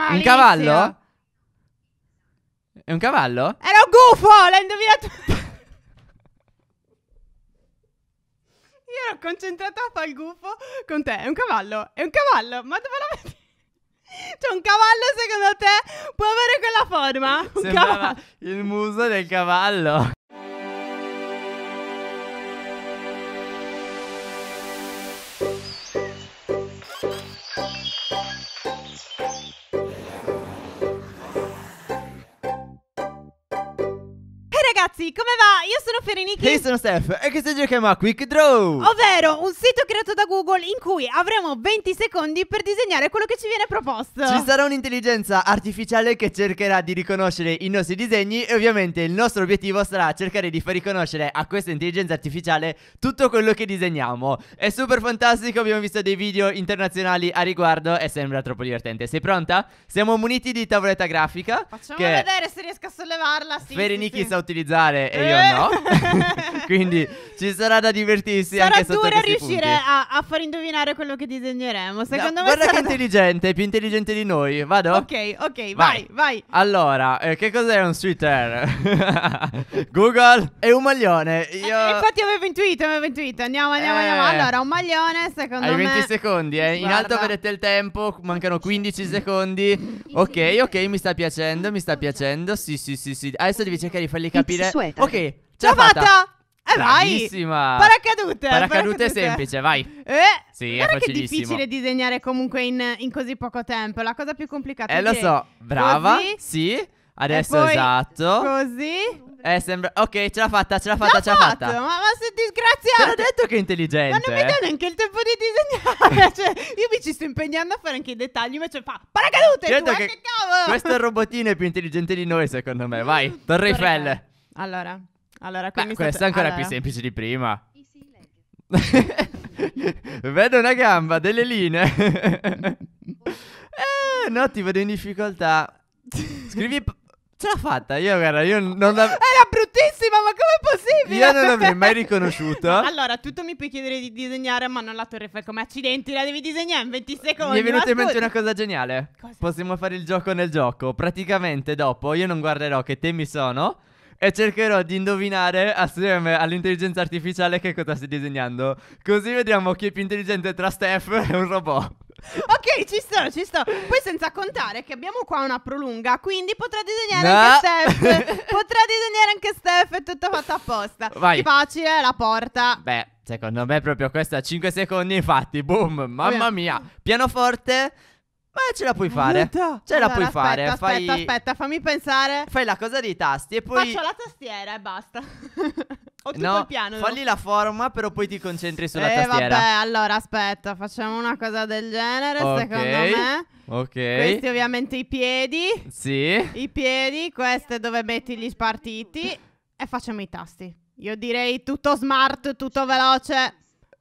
Un cavallo? È un cavallo? Era un gufo, l'hai indovinato. Io ero concentrata a fare il gufo con te. È un cavallo, è un cavallo. Ma dove la metti? Cioè, un cavallo secondo te può avere quella forma? Un Sembrava cavallo. il muso del cavallo. ragazzi, come va? Io sono Ferenichi. io sono Steph e questo giochiamo a Quick Draw. Ovvero un sito creato da Google in cui avremo 20 secondi per disegnare quello che ci viene proposto. Ci sarà un'intelligenza artificiale che cercherà di riconoscere i nostri disegni e ovviamente il nostro obiettivo sarà cercare di far riconoscere a questa intelligenza artificiale tutto quello che disegniamo. È super fantastico, abbiamo visto dei video internazionali a riguardo e sembra troppo divertente. Sei pronta? Siamo muniti di tavoletta grafica. Facciamo vedere se riesco a sollevarla. Sì, Ferenichi sì, sì. sta utilizzando monetizzare e io no. Eh. Quindi ci sarà da divertirsi sarà anche sotto dura riuscire a, a, far indovinare quello che disegneremo. Secondo no, me Guarda che da... più intelligente di noi. Vado? Ok, ok, vai, vai. vai. Allora, eh, che cos'è un sweater? Google è un maglione. Eh, io... Eh, infatti avevo intuito, avevo intuito. Andiamo, andiamo, eh... andiamo. Allora, un maglione, secondo Hai me. Hai 20 secondi, eh. In alto vedete il tempo, mancano 15 secondi. Ok, ok, mi sta piacendo, mi sta piacendo. Sì, sì, sì, sì. Adesso devi cercare di fargli capire Consueta. Ok, ce l'ho fatta. fatta. Eh vai. Bravissima. Paracadute. Paracadute è semplice, vai. Eh, sì, è guarda che difficile disegnare comunque in, in così poco tempo. La cosa più complicata Eh, è lo so. Brava. così, Sì. Adesso esatto. Così. Eh, sembra. Ok, ce l'ha fatta, ce l'ha fatta, L'ha ce l'ha fatta. ma, ma sei Te l'ho detto che è intelligente. Ma non mi dà neanche il tempo di disegnare Cioè io mi ci sto impegnando a fare anche i dettagli Invece fa paracadute certo tu, eh, che che cavolo Questo robotino è più intelligente di noi, secondo me. Vai, Torre Eiffel. Allora, allora Beh, questa stato... è ancora allora. più semplice di prima. vedo una gamba, delle linee. eh, no, ti vedo in difficoltà. Scrivi... P- ce l'ha fatta, io guarda, io non la... Era bruttissima, ma com'è possibile? Io non l'avrei mai riconosciuto. allora, tu mi puoi chiedere di disegnare, ma non la torre fai come accidenti, la devi disegnare in 20 secondi. Mi è venuta in mente una cosa geniale. Cosa? Possiamo fare il gioco nel gioco. Praticamente dopo io non guarderò che temi sono e cercherò di indovinare assieme all'intelligenza artificiale che cosa stai disegnando. Così vediamo chi è più intelligente tra Steph e un robot. Ok, ci sto, ci sto. Poi senza contare che abbiamo qua una prolunga, quindi potrà disegnare no. anche Steph. potrà disegnare anche Steph, è tutto fatto apposta. Vai. È facile, la porta. Beh, secondo me proprio questa 5 secondi, infatti, boom, mamma mia. Pianoforte ma ce la puoi fare. Aiuto. Ce allora, la puoi aspetta, fare. Aspetta, Fai... aspetta, fammi pensare. Fai la cosa dei tasti e poi. Faccio la tastiera e basta. Ho tutto no, il piano. Falli la forma, però poi ti concentri sulla eh, tastiera. Vabbè, allora aspetta, facciamo una cosa del genere, okay. secondo me. Ok. Questi ovviamente i piedi. Sì. I piedi, queste dove metti gli spartiti. E facciamo i tasti. Io direi tutto smart, tutto veloce.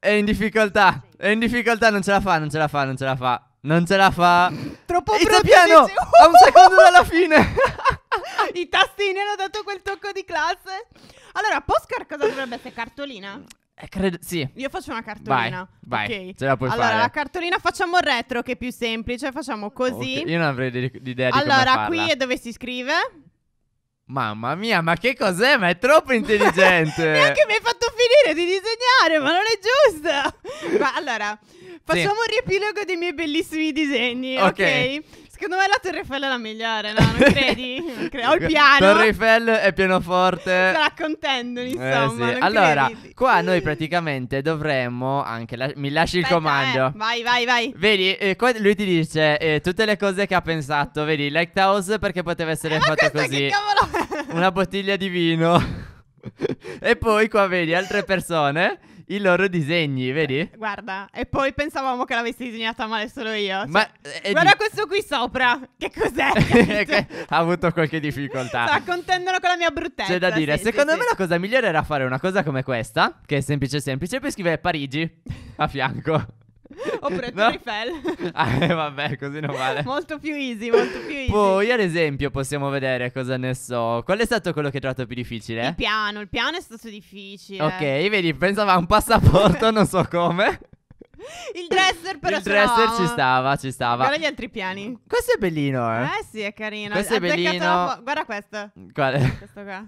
È in difficoltà. È in difficoltà, non ce la fa, non ce la fa, non ce la fa. Non ce la fa. Troppo Izza piano! Dice, a un secondo dalla fine. I tastini hanno dato quel tocco di classe. Allora, Postcard cosa dovrebbe essere? Cartolina? Eh, credo, sì. Io faccio una cartolina. Vai, vai okay. ce la puoi allora, fare. la cartolina facciamo il retro che è più semplice, facciamo così. Okay. Io non avrei di, di idea allora, di come Allora, qui è dove si scrive. Mamma mia, ma che cos'è? Ma è troppo intelligente. Neanche mi hai fatto finire di disegnare, ma non è giusto. ma allora, Facciamo un riepilogo dei miei bellissimi disegni, ok? Secondo me la Torre Eiffel è la migliore, no? Non credi? cre- ho il piano. Torre Eiffel è pianoforte. La contendo, eh, insomma. Eh sì. Allora, credi. qua noi praticamente dovremmo anche... La- mi lasci Aspetta, il eh, comando. Eh. Vai, vai, vai. Vedi, eh, lui ti dice eh, tutte le cose che ha pensato. Vedi, Lighthouse perché poteva essere eh, fatto così. Una bottiglia di vino. e poi qua vedi altre persone i loro disegni, vedi? guarda, e poi pensavamo che l'avessi disegnata male solo io. Cioè, Ma, eh, eh, guarda di... questo qui sopra, che cos'è? ha avuto qualche difficoltà. Sta contendendo con la mia bruttezza. C'è da dire, sì, secondo sì, me sì. la cosa migliore era fare una cosa come questa, che è semplice semplice, e poi scrivere Parigi a fianco. Oppure no. Tour ah, eh, vabbè, così non vale. molto più easy, molto più easy. Poi, ad esempio, possiamo vedere cosa ne so. Qual è stato quello che hai trovato più difficile? Il piano, il piano è stato difficile. Ok, vedi, pensavo a un passaporto, non so come. Il dresser però Il dresser no. ci stava, ci stava. Guarda gli altri piani. Questo è bellino, eh. Eh sì, è carino. Questo è bellino. Guarda questo. Quale? Questo qua.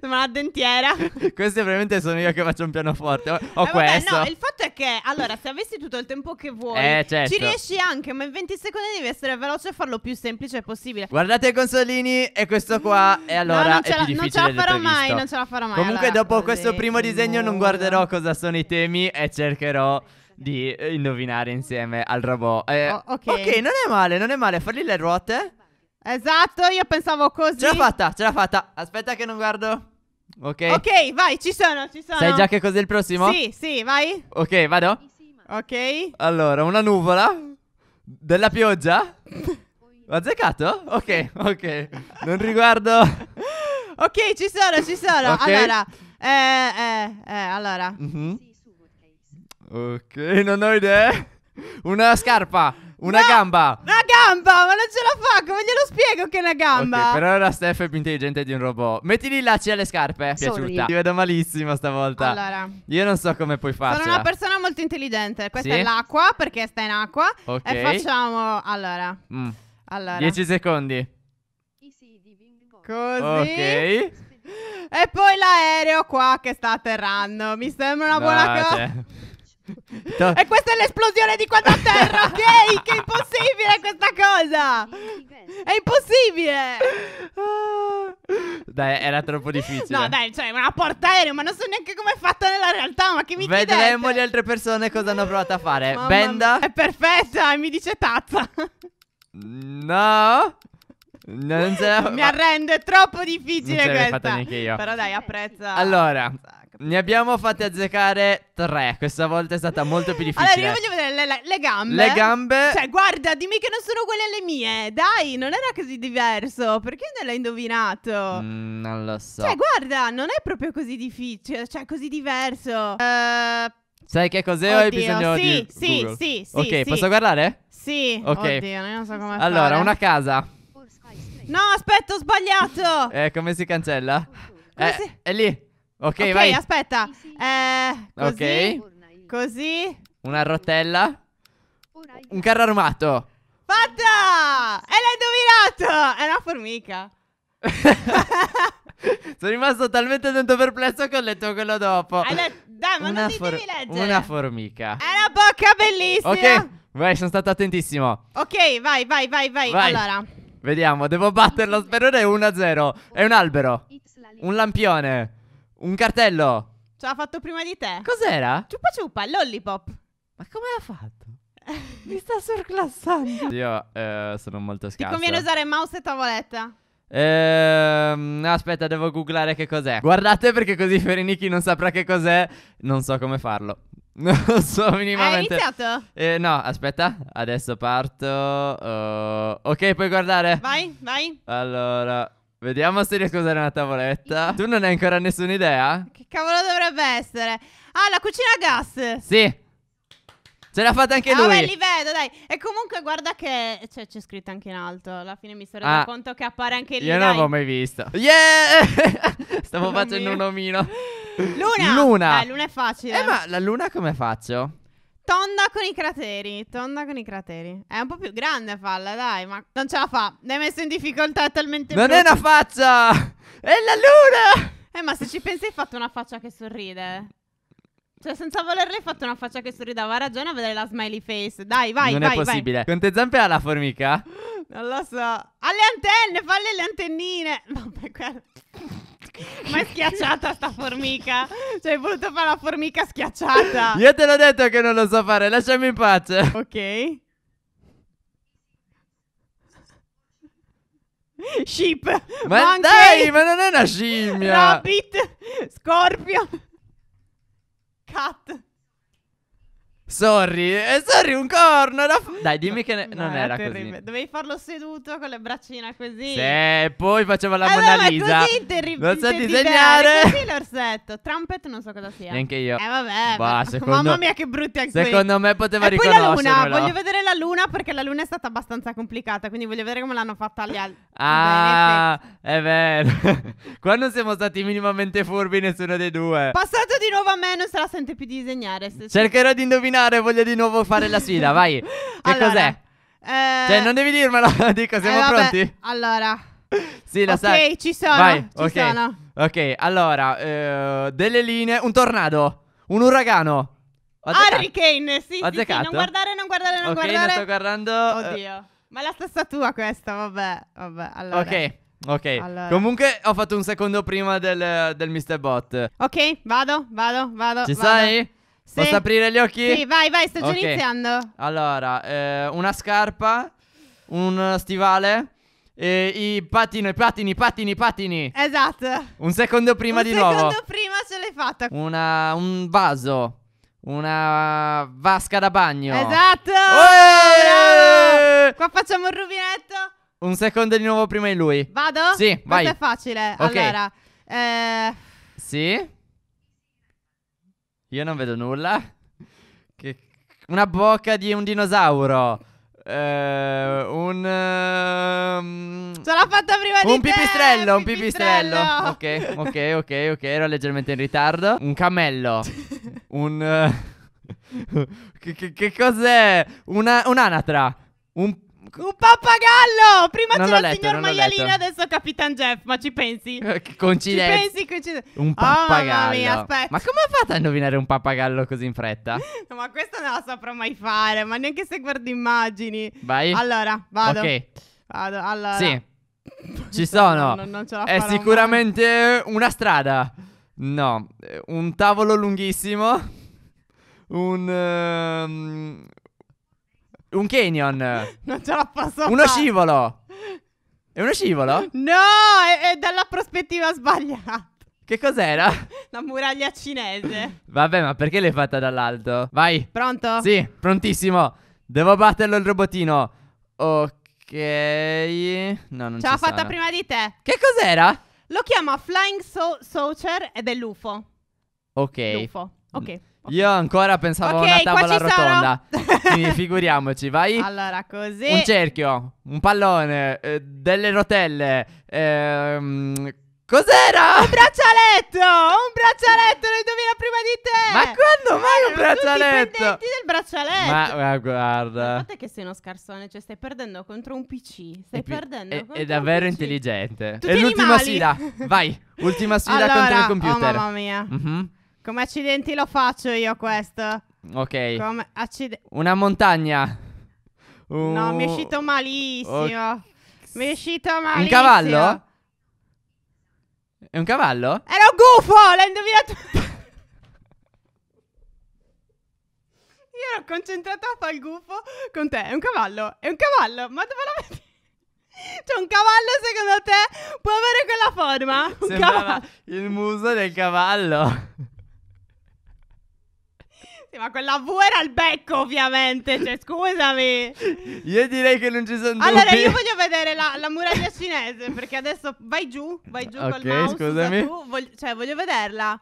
Sembra una dentiera. Queste veramente sono io che faccio un pianoforte. Eh, ho eh, vabbè, questo. No, il fatto è che, allora, se avessi tutto il tempo che vuoi, eh, certo. ci riesci anche, ma in 20 secondi devi essere veloce e farlo più semplice possibile. Guardate i consolini e questo qua. E mm. allora no, non ce, la, non ce la farò mai, non ce la farò mai. Comunque, allora, dopo questo primo disegno, non guarderò cosa sono i temi e cercherò di indovinare insieme al robot. Eh, oh, okay. ok, non è male, non è male. Fargli le ruote. Esatto, io pensavo così. Ce l'ha fatta, ce l'ha fatta. Aspetta che non guardo. Ok. Ok, vai, ci sono, ci sono. Sai già che cos'è il prossimo? Sì, sì, vai. Ok, vado. Ok. Allora, una nuvola. Della pioggia. Ho azzeccato? Ok, ok. Non riguardo. ok, ci sono, ci sono. Okay. Allora, eh, eh, eh, allora. Mm-hmm. Ok, non ho idea. Una scarpa, una no! gamba. No! gamba, ma non ce la fa, come glielo spiego che è una gamba? Ok, per ora Steph è più intelligente di un robot. Mettili lacci alle scarpe. Sorry. Piaciuta. Ti vedo malissimo stavolta. Allora. Io non so come puoi farlo. Sono una persona molto intelligente. Questa sì? è l'acqua, perché sta in acqua. Ok. E facciamo... Allora. Mm. Allora. 10 secondi. Così. Ok. E poi l'aereo qua che sta atterrando. Mi sembra una buona no, cioè, cosa. To- e questa è l'esplosione di quando a terra, ok? Che è impossibile questa cosa! È impossibile! Ah. Dai, era troppo difficile. No, dai, cioè, una porta aerea, ma non so neanche come è fatta nella realtà, ma che mi chiedete? Vedremo le altre persone cosa hanno provato a fare. Mamma Benda? È perfetta, e mi dice tazza. No? Non ce la... Mi arrendo, è troppo difficile non questa. fatta neanche io. Però dai, apprezza. Allora, ne abbiamo fatte azzeccare tre. Questa volta è stata molto più difficile. Allora, io voglio vedere le, le, gambe. Le gambe. Cioè, guarda, dimmi che non sono quelle alle mie. Dai, non era così diverso. Perché non l'hai indovinato? Mm, non lo so. Cioè, guarda, non è proprio così difficile. Cioè, così diverso. Uh, Sai che cos'è? Oddio, ho bisogno sì, di. Sì, Google. sì, sì. Ok, sì. posso guardare? Sì. Ok. Oddio, non so come Allora, fare. una casa. No, aspetta, ho sbagliato. eh, come si cancella? Come eh, si... È lì. Ok, okay vai. aspetta. Eh, così. Ok. Così. Una rotella. Un carro armato. Fatta! E l'hai indovinato! È eh, una formica. Sono rimasto talmente tanto perplesso che ho letto quello dopo. dai, ma una non ti devi leggere. Una formica. È una bocca bellissima. Ok, vai, sono stato attentissimo. Ok, vai, vai, vai, vai. vai. Allora. Vediamo, devo batterlo. è 1-0. È un albero. Un lampione. Un cartello. Ce l'ha fatto prima di te. Cos'era? Ciupa ciupa, lollipop. Ma come l'ha fatto? Mi sta surclassando. Io eh, sono molto scarso. Ti conviene usare mouse e tavoletta. Ehm, aspetta, devo googlare che cos'è. Guardate perché così Ferenichi non saprà che cos'è. Non so come farlo. Non so minimamente. Hai iniziato? Eh, no, aspetta, adesso parto. Uh, ok, puoi guardare. Vai, vai. Allora, vediamo se riesco a usare una tavoletta. Tu non hai ancora nessuna idea? Che cavolo dovrebbe essere? Ah, la cucina a gas. Sì. Ce l'ha fatta anche ah, lui. Vabbè, li vedo, dai. E comunque guarda che cioè, c'è scritto anche in alto. Alla fine mi sono reso ah, conto che appare anche lì. Io non l'avevo mai visto. Yeah! Stavo oh, facendo mio. un omino. Luna. Luna. Eh, luna è facile. Eh, ma la luna come faccio? Tonda con i crateri, tonda con i crateri. È un po' più grande falla, dai, ma non ce la fa. Ne hai messo in difficoltà è talmente Non brutta. è una faccia! È la luna! Eh, ma se ci pensi hai fatto una faccia che sorride. Cioè, senza volerle hai fatto una faccia che sorride. Aveva ragione a vedere la smiley face. Dai, vai, non vai, Non è possibile. Vai. Con te zampe la formica? Non lo so. Ha le antenne, falle le antennine. Vabbè, guarda. Ma è schiacciata sta formica. Cioè, hai voluto fare la formica schiacciata. Io te l'ho detto che non lo so fare, lasciami in pace. Ok. Sheep. Ma Monkey. dai, ma non è una scimmia. Rabbit. Scorpio. Cat. Sorry, eh, sorry, un corno. Da Era... Dai, dimmi che ne- no, non era, terribile. così. Dovevi farlo seduto con le braccine così. Se poi faceva la eh, Mona Lisa. Ma Così, terri- non so disegnare. Così l'orsetto. Trumpet non so cosa sia. Neanche io. Eh, vabbè. Bah, secondo... Mamma mia, che brutti anche Secondo me poteva e poi la luna. Voglio vedere la luna perché la luna è stata abbastanza complicata. Quindi voglio vedere come l'hanno fatta gli altri. Ah, è vero. Qua non siamo stati minimamente furbi nessuno dei due. Passato di nuovo a me, non se la sente più disegnare. Se Cercherò di indovinare indovinare, voglio di nuovo fare la sfida, vai. Che allora, cos'è? Eh... Cioè, non devi dirmelo, dico, eh, siamo eh, pronti? Allora. Sì, la okay, sai. Ok, ci sono, vai, ci okay. sono. Ok, allora, eh, delle linee, un tornado, un uragano. Hurricane, Kane, sì, sì, sì, non guardare, non guardare, non okay, guardare. non sto guardando. Eh. Oddio. Ma è la stessa tua questa, vabbè, vabbè, allora. Ok. Ok, allora. comunque ho fatto un secondo prima del, del Mr. Bot. Ok, vado, vado, vado. Ci vado. sei? Posso aprire gli occhi? Sì, vai, vai, sto già Ok. iniziando. Allora, eh, una scarpa, un stivale, e i patini, patini, patini, patini. Esatto. Un secondo prima Un di secondo nuovo. prima ce l'hai fatta. Una, un vaso, una vasca da bagno. Esatto. Qua facciamo il rubinetto. Un secondo di nuovo prima di lui. Vado? Sì, vai. Questo è facile. Ok. Allora, eh, Sì. Io non vedo nulla. Che... Una bocca di un dinosauro. Eh, un. Um, ehm, Sarà fatta prima un di pipistrello, te, Un pipistrello, un pipistrello. Ok, ok, ok, ok. Ero leggermente in ritardo. Un cammello. un. Uh, che, che, che, cos'è? Una, un'anatra. Un un pappagallo! Prima non c'era il signor Maialino, adesso Capitan Jeff, ma ci pensi? Eh, coincidenza. Ci pensi? Coincidenza. Un pappagallo. Oh, mamma mia, aspetta. Ma come ha fatto a indovinare un pappagallo così in fretta? no, ma questo non lo saprò mai fare, ma neanche se guardo immagini. Vai. Allora, vado. Ok. Vado, allora. Sì. Ci sono. non, non È sicuramente mai. una strada. No, un tavolo lunghissimo. Un, um, un canyon. Non ce la posso fare. Uno scivolo. È uno scivolo? No, è, è dalla prospettiva sbagliata. Che cos'era? La muraglia cinese. Vabbè, ma perché l'hai fatta dall'alto? Vai. Pronto? Sì, prontissimo. Devo batterlo il robotino. Ok. No, non ce ci l'ha fatta sono. prima di te. Che cos'era? Lo chiama Flying so- Saucer ed è l'UFO. Ok. L'UFO. Ok. Io ancora pensavo a una tavola rotonda. Quindi figuriamoci, vai. Allora, così. Un cerchio, un pallone, eh, delle rotelle. Ehm, cos'era? Un braccialetto! Un braccialetto, lo indovina prima di te! Ma quando mai un braccialetto? Tutti del braccialetto! Ma, ma guarda. Il che sei uno scarsone, cioè stai perdendo contro un PC. Stai è perdendo è, contro È davvero un PC. intelligente. Tutti è l'ultima sfida. Vai, ultima sfida allora, contro il oh, computer. Oh, mamma mia. Mhm. Come accidenti lo faccio io questo? Ok. Come accide- Una montagna. Uh, no, mi è uh. uscito malissimo. Oh. Mi è uscito malissimo. Un cavallo? È un cavallo? Era un gufo, l'hai indovinato. Io ero concentrata a fare il gufo con te. È un cavallo, è un cavallo. Ma dove la metti? Cioè, un cavallo secondo te può avere quella forma? Un Sembrava cavallo. il muso del cavallo. Sì, ma quella V era il becco, ovviamente. Cioè, scusami. Io direi che non ci sono allora, dubbi. Allora, io voglio vedere la, la, muraglia cinese. Perché adesso vai giù, vai giù okay, col mouse. Ok, scusami. Tu, voglio, cioè, voglio vederla.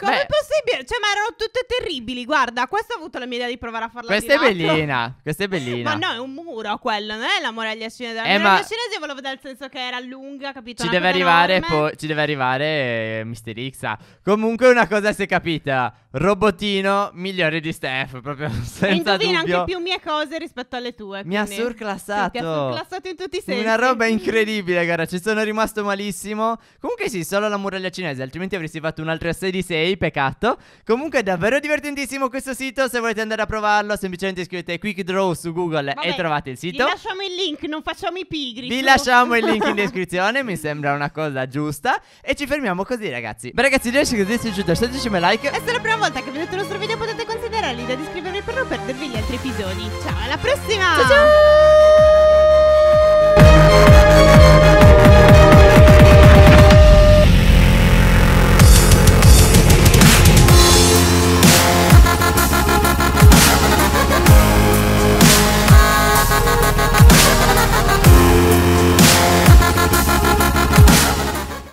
Com'è Beh. possibile? Cioè, ma erano tutte terribili. Guarda, questa ho avuto la mia idea di provare a farla Questa è bellina. Questa è bellina. Ma no, è un muro quello, non è la muraglia cinese. La Eh, muraglia ma- cinese volevo vedere il senso che era lunga, capito? Ci deve, arrivare enorme. ci deve arrivare eh, Mister X. Comunque una cosa si è capita. Robotino migliore di Steph, proprio E senza indovina dubbio. anche più mie cose rispetto alle tue. Mi ha surclassato. Mi ha surclassato in tutti i sensi. Una roba incredibile, cara. Ci sono rimasto malissimo. Comunque, sì, solo la muraglia cinese. Altrimenti avresti fatto un altro 6 di 6 eBay, peccato. Comunque è davvero divertentissimo questo sito, se volete andare a provarlo semplicemente scrivete Quick Draw su Google Vabbè, e trovate il sito. Vi lasciamo il link, non facciamo i pigri. Vi su. lasciamo il link in descrizione, mi sembra una cosa giusta. E ci fermiamo così ragazzi. Beh ragazzi, direi se vi è piaciuto lasciateci un like. E se è la prima volta che vedete il nostro video potete considerare l'idea di iscrivervi per non perdervi gli altri episodi. Ciao, alla prossima! Ciao ciao!